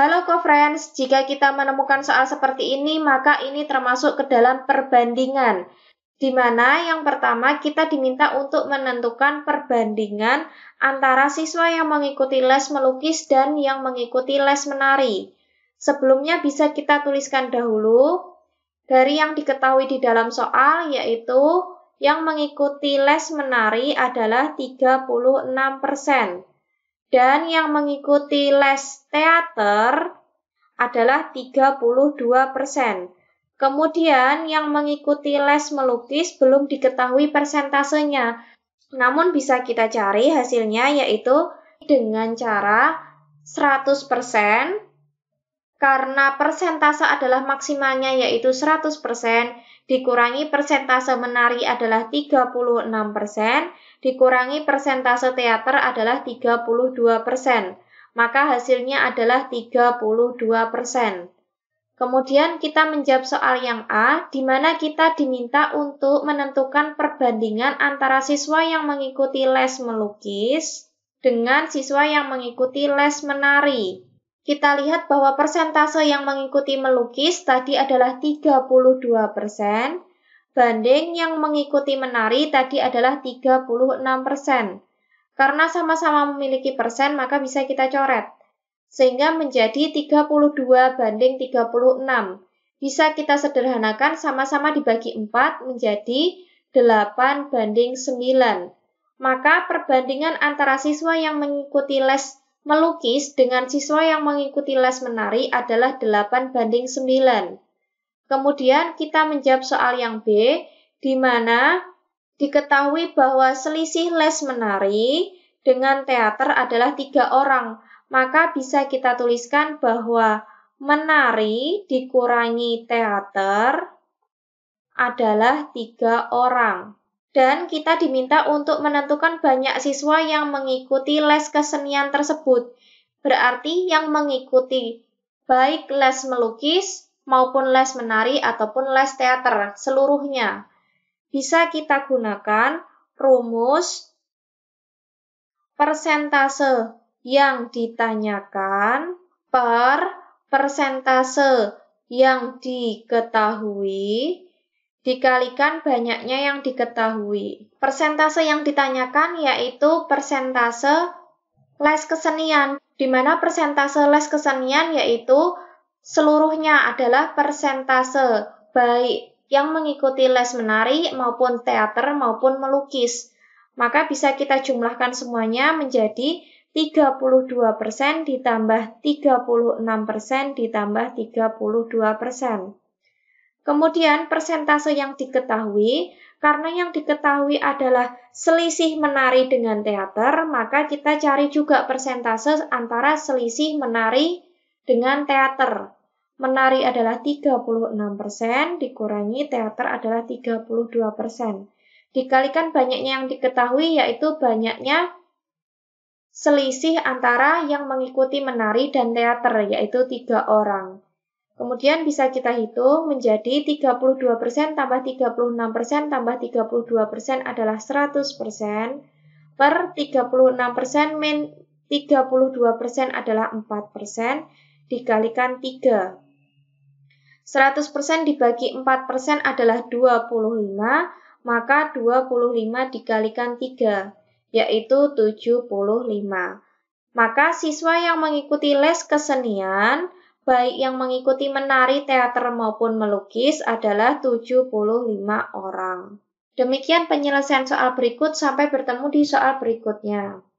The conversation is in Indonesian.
Halo co-friends, jika kita menemukan soal seperti ini, maka ini termasuk ke dalam perbandingan. Di mana yang pertama kita diminta untuk menentukan perbandingan antara siswa yang mengikuti les melukis dan yang mengikuti les menari. Sebelumnya bisa kita tuliskan dahulu dari yang diketahui di dalam soal yaitu yang mengikuti les menari adalah 36 persen dan yang mengikuti les teater adalah 32%. Kemudian yang mengikuti les melukis belum diketahui persentasenya. Namun bisa kita cari hasilnya yaitu dengan cara 100% karena persentase adalah maksimalnya yaitu 100% dikurangi persentase menari adalah 36% dikurangi persentase teater adalah 32 persen, maka hasilnya adalah 32 persen. Kemudian kita menjawab soal yang A, di mana kita diminta untuk menentukan perbandingan antara siswa yang mengikuti les melukis dengan siswa yang mengikuti les menari. Kita lihat bahwa persentase yang mengikuti melukis tadi adalah 32 persen, Banding yang mengikuti menari tadi adalah 36%. Karena sama-sama memiliki persen, maka bisa kita coret. Sehingga menjadi 32 banding 36. Bisa kita sederhanakan sama-sama dibagi 4 menjadi 8 banding 9. Maka perbandingan antara siswa yang mengikuti les melukis dengan siswa yang mengikuti les menari adalah 8 banding 9. Kemudian kita menjawab soal yang B, di mana diketahui bahwa selisih les menari dengan teater adalah tiga orang. Maka bisa kita tuliskan bahwa menari dikurangi teater adalah tiga orang. Dan kita diminta untuk menentukan banyak siswa yang mengikuti les kesenian tersebut. Berarti yang mengikuti baik les melukis, maupun les menari ataupun les teater seluruhnya. Bisa kita gunakan rumus persentase yang ditanyakan per persentase yang diketahui dikalikan banyaknya yang diketahui. Persentase yang ditanyakan yaitu persentase les kesenian, di mana persentase les kesenian yaitu Seluruhnya adalah persentase, baik yang mengikuti les menari maupun teater maupun melukis. Maka bisa kita jumlahkan semuanya menjadi 32% ditambah 36% ditambah 32%. Kemudian persentase yang diketahui, karena yang diketahui adalah selisih menari dengan teater, maka kita cari juga persentase antara selisih menari dengan teater. Menari adalah 36%, dikurangi teater adalah 32%. Dikalikan banyaknya yang diketahui yaitu banyaknya selisih antara yang mengikuti menari dan teater yaitu tiga orang. Kemudian bisa kita hitung menjadi 32% tambah 36% tambah 32% adalah 100%, per 36% min 32% adalah 4%, dikalikan 3. 100% dibagi 4% adalah 25, maka 25 dikalikan 3, yaitu 75. Maka siswa yang mengikuti les kesenian, baik yang mengikuti menari, teater maupun melukis adalah 75 orang. Demikian penyelesaian soal berikut, sampai bertemu di soal berikutnya.